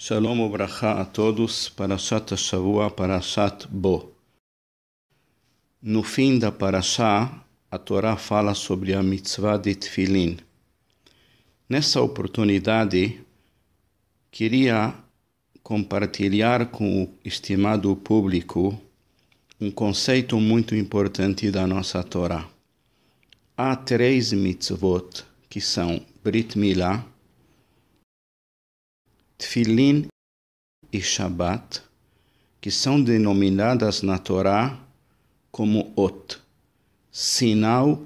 Shalom brachá a todos, Parashat Shavua, Parashat Bo. No fim da Parashá, a Torá fala sobre a mitzvah de Tfilin. Nessa oportunidade, queria compartilhar com o estimado público um conceito muito importante da nossa Torá. Há três mitzvot, que são Brit Milah, Tfilin e Shabat, que são denominadas na Torá como Ot, sinal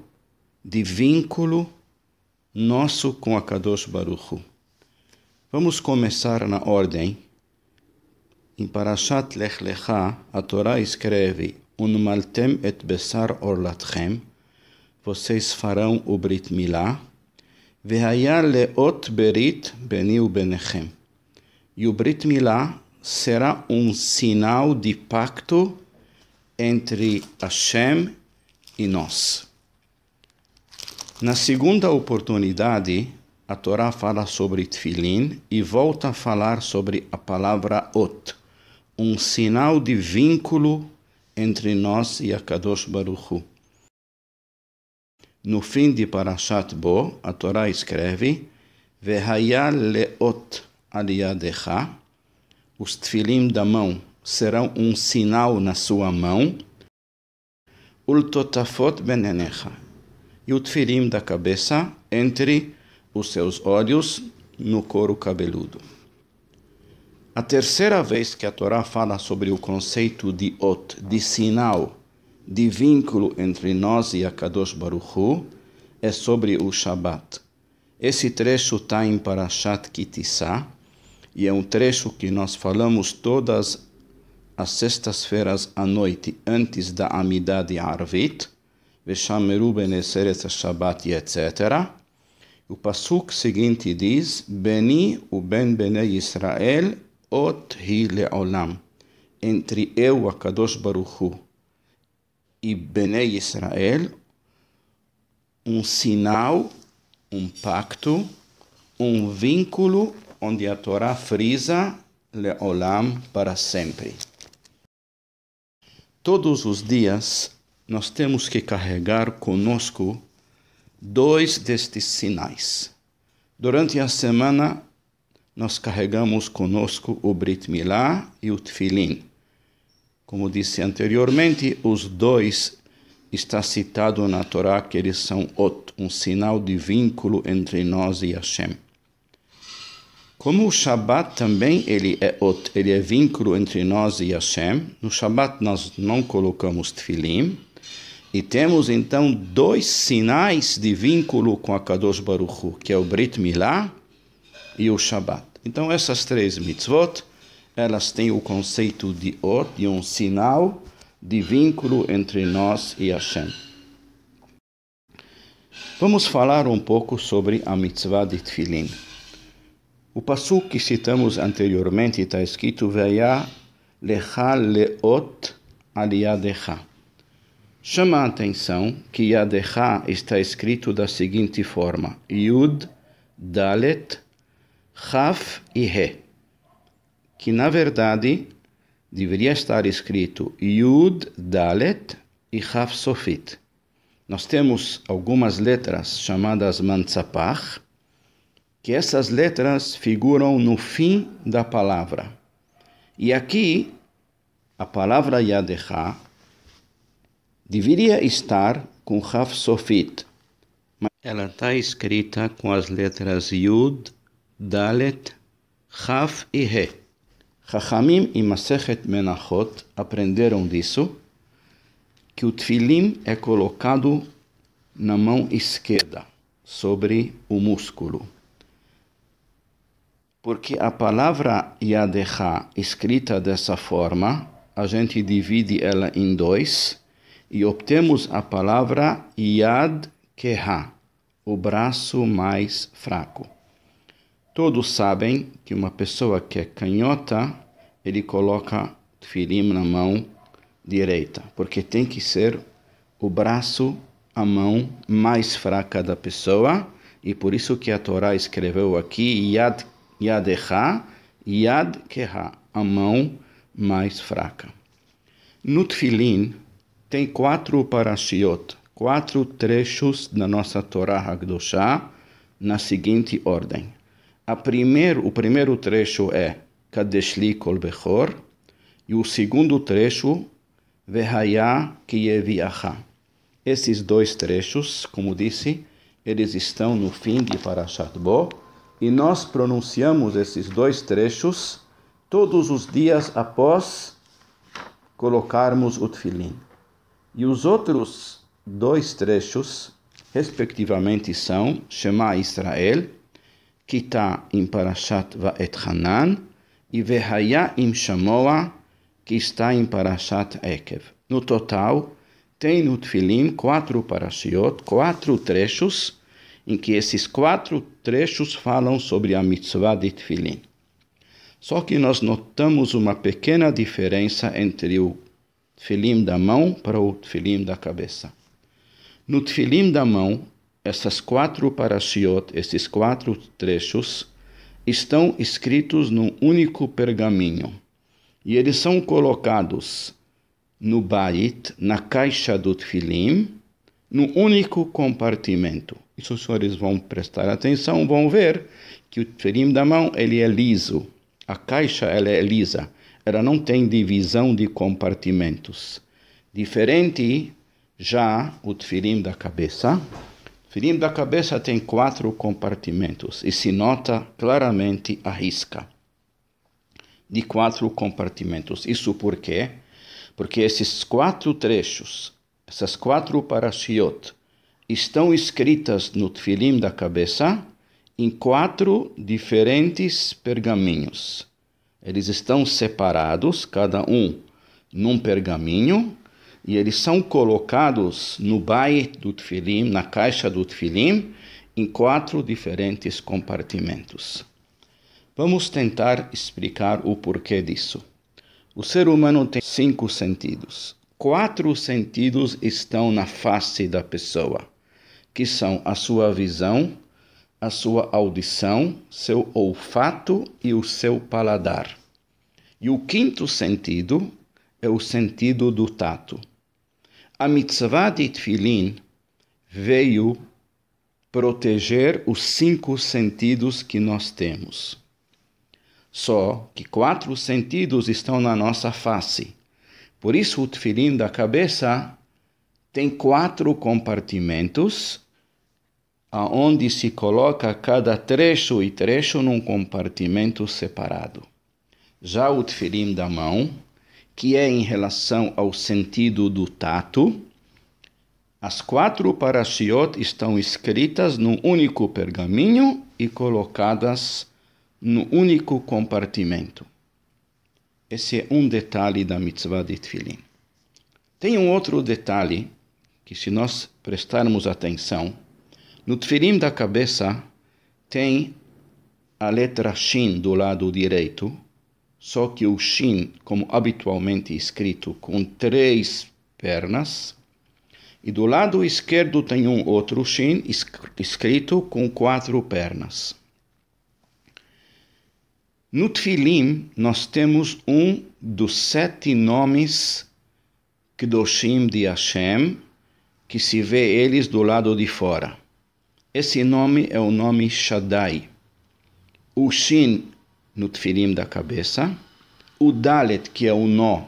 de vínculo nosso com a Kadosh Baruchu. Vamos começar na ordem. Em Parashat Lech Lecha, a Torá escreve Unmaltem et besar orlatchem, vocês farão o Brit Milá, Vehaya leot berit beniu benechem e o Brit Milá será um sinal de pacto entre Hashem e nós. Na segunda oportunidade, a Torá fala sobre Tfilin e volta a falar sobre a palavra Ot, um sinal de vínculo entre nós e a Kadosh Baruch Hu. No fim de Parashat Bo, a Torá escreve: Vehaya leot aliadecha, os tefilim da mão serão um sinal na sua mão, ultotafot benenecha, e o tefilim da cabeça entre os seus olhos no couro cabeludo. A terceira vez que a Torá fala sobre o conceito de ot, de sinal, de vínculo entre nós e a Kadosh Baruchu, é sobre o Shabat. Esse trecho está em Parashat Kitissá, e é um trecho que nós falamos todas as sextas-feiras à noite, antes da Amidah de Arvit, Veshameru Beneseret Shabbat, etc. O pasuk seguinte diz: Beni o ben benei Israel ot hi leolam. Entre eu, a Kadosh Baruchu, e benei Israel, um sinal, um pacto, um vínculo onde a Torá frisa Leolam para sempre. Todos os dias nós temos que carregar conosco dois destes sinais. Durante a semana nós carregamos conosco o Brit Milá e o Tfilim. Como disse anteriormente, os dois está citado na Torá que eles são ot, um sinal de vínculo entre nós e Hashem. Como o Shabat também ele é, ele é vínculo entre nós e Hashem, no Shabat nós não colocamos tefilim, e temos então dois sinais de vínculo com a Kadosh Baruch Hu, que é o Brit Milá e o Shabat. Então essas três mitzvot, elas têm o conceito de ot de um sinal de vínculo entre nós e Hashem. Vamos falar um pouco sobre a mitzvah de tefilim. O passo que citamos anteriormente está escrito Veia lecha leot aliadecha. Chama a atenção que Yadecha está escrito da seguinte forma: Yud, Dalet, Chaf e Re. Que na verdade deveria estar escrito Yud, Dalet e Chaf Sofit. Nós temos algumas letras chamadas Mantzapach, que essas letras figuram no fim da palavra. E aqui, a palavra Yadechá deveria estar com Raf Sofit. Mas ela está escrita com as letras Yud, Dalet, Raf e He. Chachamim e Masechet Menachot aprenderam disso, que o tfilim é colocado na mão esquerda, sobre o músculo porque a palavra Yadeha, escrita dessa forma, a gente divide ela em dois e obtemos a palavra Yad Keha, o braço mais fraco. Todos sabem que uma pessoa que é canhota, ele coloca Tfilim na mão direita, porque tem que ser o braço, a mão mais fraca da pessoa, e por isso que a Torá escreveu aqui Yad Yadecha, Yad Keha, a mão mais fraca. No Tfilin tem quatro parashiot, quatro trechos da nossa Torá Hagdoshá, na seguinte ordem. A primeiro, o primeiro trecho é Kadeshli Kol Bechor, e o segundo trecho, Vehaya Kieviacha. Esses dois trechos, como disse, eles estão no fim de Parashat Bo, e nós pronunciamos esses dois trechos todos os dias após colocarmos o tefilim. E os outros dois trechos, respectivamente, são Shema Israel, que está em Parashat Va'et Hanan, e Vehaya im Shamoa, que está em Parashat Ekev. No total, tem no tefilim quatro parashiot, quatro trechos, em que esses quatro trechos falam sobre a mitzvah de Tfilin. Só que nós notamos uma pequena diferença entre o Tfilim da mão para o Tfilim da cabeça. No Tfilim da mão, essas quatro parashiot, esses quatro trechos, estão escritos num único pergaminho. E eles são colocados no Bait, na caixa do Tfilim, num único compartimento. E se os senhores vão prestar atenção, vão ver que o terim da mão ele é liso. A caixa ela é lisa. Ela não tem divisão de compartimentos. Diferente já o terim da cabeça. O da cabeça tem quatro compartimentos e se nota claramente a risca de quatro compartimentos. Isso por quê? Porque esses quatro trechos, essas quatro parashiot, estão escritas no tefilim da cabeça em quatro diferentes pergaminhos. Eles estão separados, cada um num pergaminho, e eles são colocados no bai do tefilim, na caixa do tefilim, em quatro diferentes compartimentos. Vamos tentar explicar o porquê disso. O ser humano tem cinco sentidos. Quatro sentidos estão na face da pessoa que são a sua visão, a sua audição, seu olfato e o seu paladar. E o quinto sentido é o sentido do tato. A mitzvah de Tfilin veio proteger os cinco sentidos que nós temos. Só que quatro sentidos estão na nossa face. Por isso, o tfilin da cabeça tem quatro compartimentos aonde se coloca cada trecho e trecho num compartimento separado. Já o tefilim da mão, que é em relação ao sentido do tato, as quatro parashiot estão escritas num único pergaminho e colocadas no único compartimento. Esse é um detalhe da mitzvah de tefilim. Tem um outro detalhe que, se nós prestarmos atenção, no tefilim da cabeça tem a letra Shin do lado direito, só que o Shin, como habitualmente escrito, com três pernas, e do lado esquerdo tem um outro Shin escrito com quatro pernas. No Tfilim, nós temos um dos sete nomes Kedoshim de Hashem, que se vê eles do lado de fora. Esse nome é o nome Shaddai. O Shin no tefilim da cabeça, o Dalet, que é o nó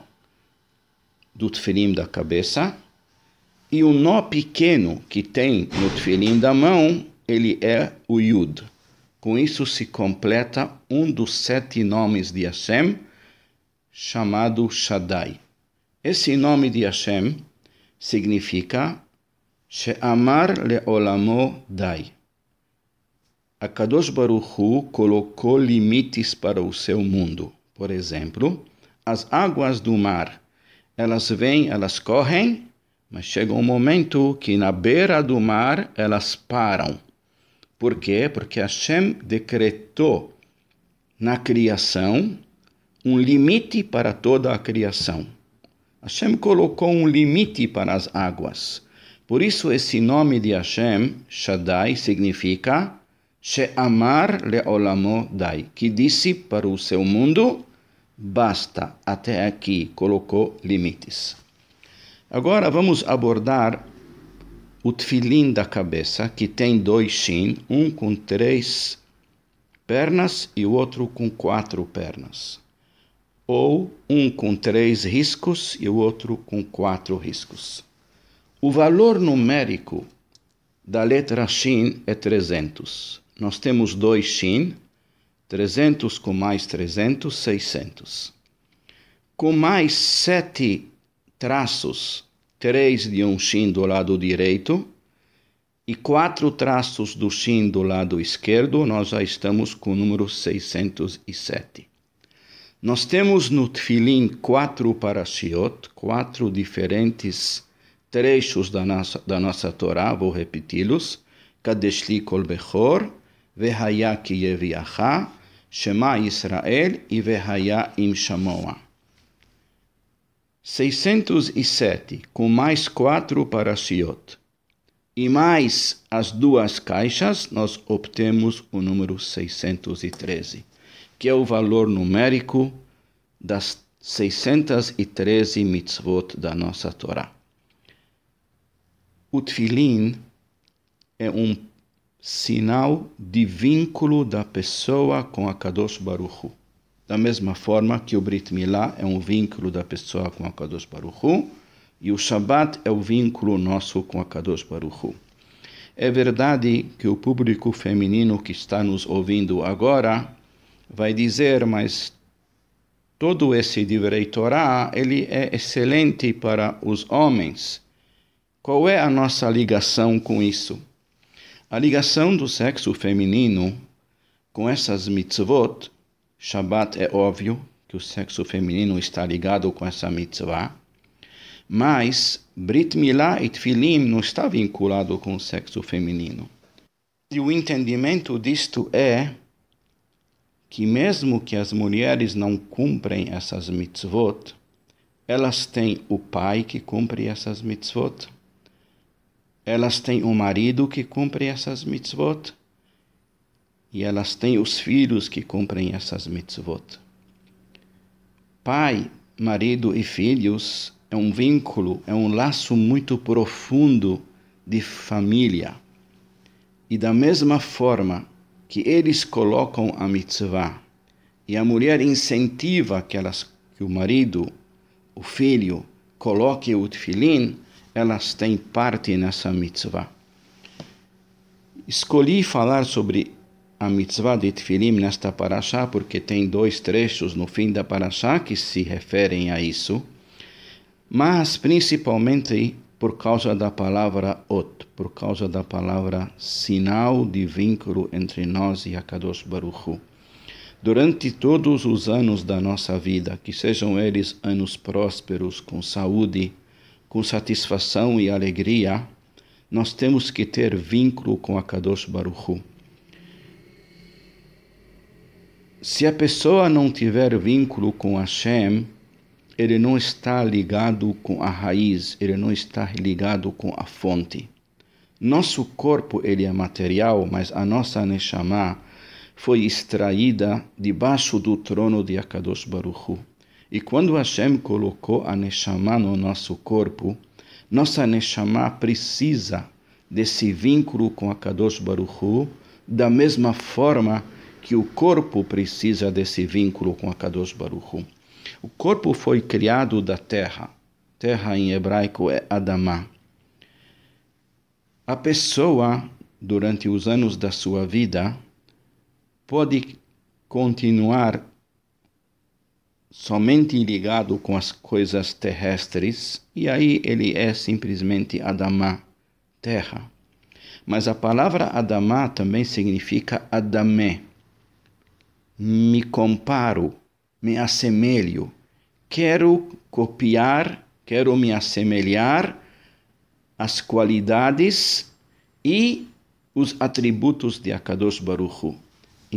do tefilim da cabeça, e o nó pequeno que tem no tefilim da mão, ele é o Yud. Com isso se completa um dos sete nomes de Hashem, chamado Shaddai. Esse nome de Hashem significa She'amar le'olamo dai. a Baruch Baruchu colocou limites para o seu mundo. Por exemplo, as águas do mar, elas vêm, elas correm, mas chega um momento que na beira do mar elas param. Por quê? Porque Hashem decretou na criação um limite para toda a criação. Hashem colocou um limite para as águas. Por isso, esse nome de Hashem, Shaddai, significa She'amar le'olamo dai, que disse para o seu mundo, basta, até aqui, colocou limites. Agora vamos abordar o tfilim da cabeça, que tem dois shin, um com três pernas e o outro com quatro pernas. Ou um com três riscos e o outro com quatro riscos. O valor numérico da letra Shin é 300. Nós temos dois Shin, 300 com mais 300, 600. Com mais sete traços, três de um Shin do lado direito e quatro traços do Shin do lado esquerdo, nós já estamos com o número 607. Nós temos no Tfilim quatro parashiot, quatro diferentes trechos da nossa, da nossa Torá, vou repeti-los. Kadeshli kol bechor, vehaya ki Shema Israel e vehaya im shamoa. 607, com mais quatro para Siot. E mais as duas caixas, nós obtemos o número 613, que é o valor numérico das 613 mitzvot da nossa Torá. O tefilin é um sinal de vínculo da pessoa com a Kadosh Baruchu. Da mesma forma que o Brit Milá é um vínculo da pessoa com a Kadosh Baruchu, e o Shabat é o vínculo nosso com a Kadosh Baruchu. É verdade que o público feminino que está nos ouvindo agora vai dizer, mas todo esse Divrei ele é excelente para os homens. Qual é a nossa ligação com isso? A ligação do sexo feminino com essas mitzvot, Shabbat é óbvio que o sexo feminino está ligado com essa mitzvah, mas Brit Milá e Tfilim não está vinculado com o sexo feminino. E o entendimento disto é que mesmo que as mulheres não cumprem essas mitzvot, elas têm o pai que cumpre essas mitzvot elas têm um marido que cumpre essas mitzvot e elas têm os filhos que cumprem essas mitzvot. Pai, marido e filhos é um vínculo, é um laço muito profundo de família. E da mesma forma que eles colocam a mitzvah e a mulher incentiva que, elas, que o marido, o filho, coloque o tefilim, elas têm parte nessa mitzvah. Escolhi falar sobre a mitzvah de Tefilim nesta paraxá porque tem dois trechos no fim da paraxá que se referem a isso, mas principalmente por causa da palavra Ot, por causa da palavra sinal de vínculo entre nós e Akadosh Baruchu. Durante todos os anos da nossa vida, que sejam eles anos prósperos, com saúde, com satisfação e alegria, nós temos que ter vínculo com a Kadosh Baruchu. Se a pessoa não tiver vínculo com Hashem, ele não está ligado com a raiz, ele não está ligado com a fonte. Nosso corpo ele é material, mas a nossa Neshama foi extraída debaixo do trono de Akadosh Baruchu. E quando Hashem colocou a Neshama no nosso corpo, nossa Neshama precisa desse vínculo com a Kadosh Baruchu, da mesma forma que o corpo precisa desse vínculo com a Kadosh Baruchu. O corpo foi criado da terra. Terra em hebraico é Adamá. A pessoa, durante os anos da sua vida, pode continuar somente ligado com as coisas terrestres, e aí ele é simplesmente Adamá, terra. Mas a palavra Adamá também significa Adamé. Me comparo, me assemelho, quero copiar, quero me assemelhar às qualidades e os atributos de Akadosh Baruchu.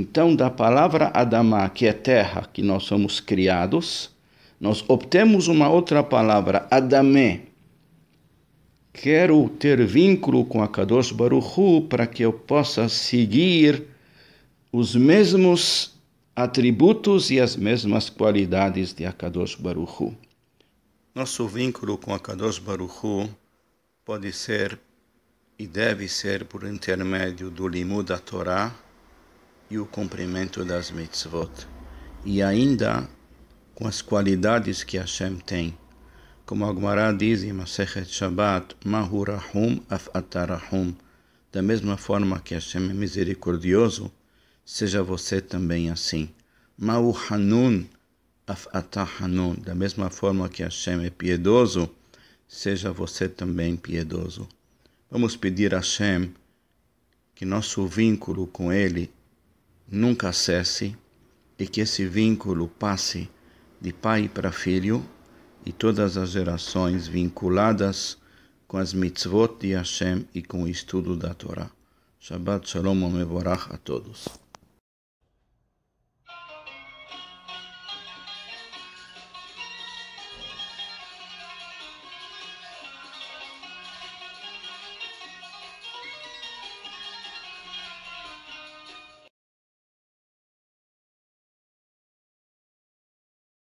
Então, da palavra Adamá, que é terra, que nós somos criados, nós obtemos uma outra palavra, Adamé. Quero ter vínculo com a Kadosh Baruchu para que eu possa seguir os mesmos atributos e as mesmas qualidades de Akadosh Baruchu. Nosso vínculo com Akadosh Baruchu pode ser e deve ser por intermédio do Limud da Torá, e o cumprimento das mitzvot, e ainda com as qualidades que Hashem tem. Como Agmará diz em Masechet Shabbat, Mahurahum afatarahum. Da mesma forma que Hashem é misericordioso, seja você também assim. Mauhanun afatahanun. Da mesma forma que Hashem é piedoso, seja você também piedoso. Vamos pedir a Hashem que nosso vínculo com Ele nunca cesse e que esse vínculo passe de pai para filho e todas as gerações vinculadas com as mitzvot de Hashem e com o estudo da Torá. Shabbat Shalom Omevorach a todos.